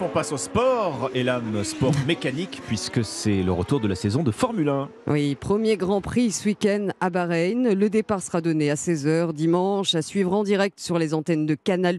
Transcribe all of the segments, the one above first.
on passe au sport et l'âme sport mécanique puisque c'est le retour de la saison de Formule 1. Oui, premier Grand Prix ce week-end à Bahreïn. Le départ sera donné à 16h dimanche, à suivre en direct sur les antennes de Canal+.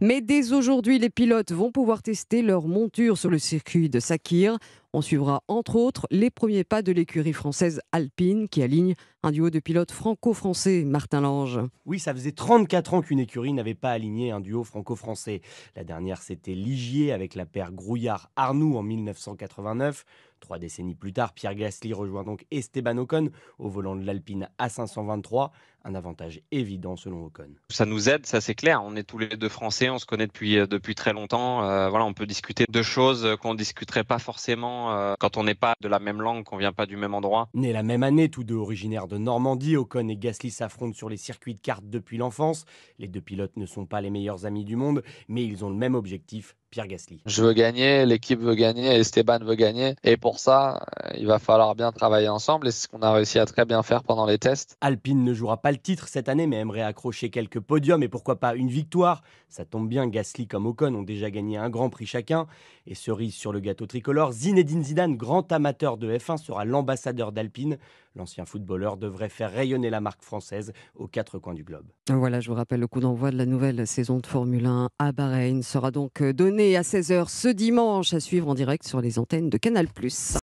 Mais dès aujourd'hui, les pilotes vont pouvoir tester leur monture sur le circuit de Sakir. On suivra entre autres les premiers pas de l'écurie française Alpine qui aligne un duo de pilotes franco-français, Martin Lange. Oui, ça faisait 34 ans qu'une écurie n'avait pas aligné un duo franco-français. La dernière, c'était Ligier avec la paire Grouillard-Arnoux en 1989. Trois décennies plus tard, Pierre Gasly rejoint donc Esteban Ocon au volant de l'Alpine A523, un avantage évident selon Ocon. Ça nous aide, ça c'est clair. On est tous les deux français, on se connaît depuis, euh, depuis très longtemps. Euh, voilà, on peut discuter de choses qu'on ne discuterait pas forcément euh, quand on n'est pas de la même langue, qu'on vient pas du même endroit. Nés la même année, tous deux originaires de Normandie, Ocon et Gasly s'affrontent sur les circuits de cartes depuis l'enfance. Les deux pilotes ne sont pas les meilleurs amis du monde, mais ils ont le même objectif, Pierre Gasly Je veux gagner, l'équipe veut gagner, Esteban veut gagner. Et pour ça, euh, il va falloir bien travailler ensemble. Et c'est ce qu'on a réussi à très bien faire pendant les tests. Alpine ne jouera pas le titre cette année, mais aimerait accrocher quelques podiums et pourquoi pas une victoire. Ça tombe bien, Gasly comme Ocon ont déjà gagné un grand prix chacun. Et cerise sur le gâteau tricolore, Zinedine Zidane, grand amateur de F1, sera l'ambassadeur d'Alpine. L'ancien footballeur devrait faire rayonner la marque française aux quatre coins du globe. Voilà, je vous rappelle, le coup d'envoi de la nouvelle saison de Formule 1 à Bahreïn sera donc donné à 16h ce dimanche à suivre en direct sur les antennes de Canal+.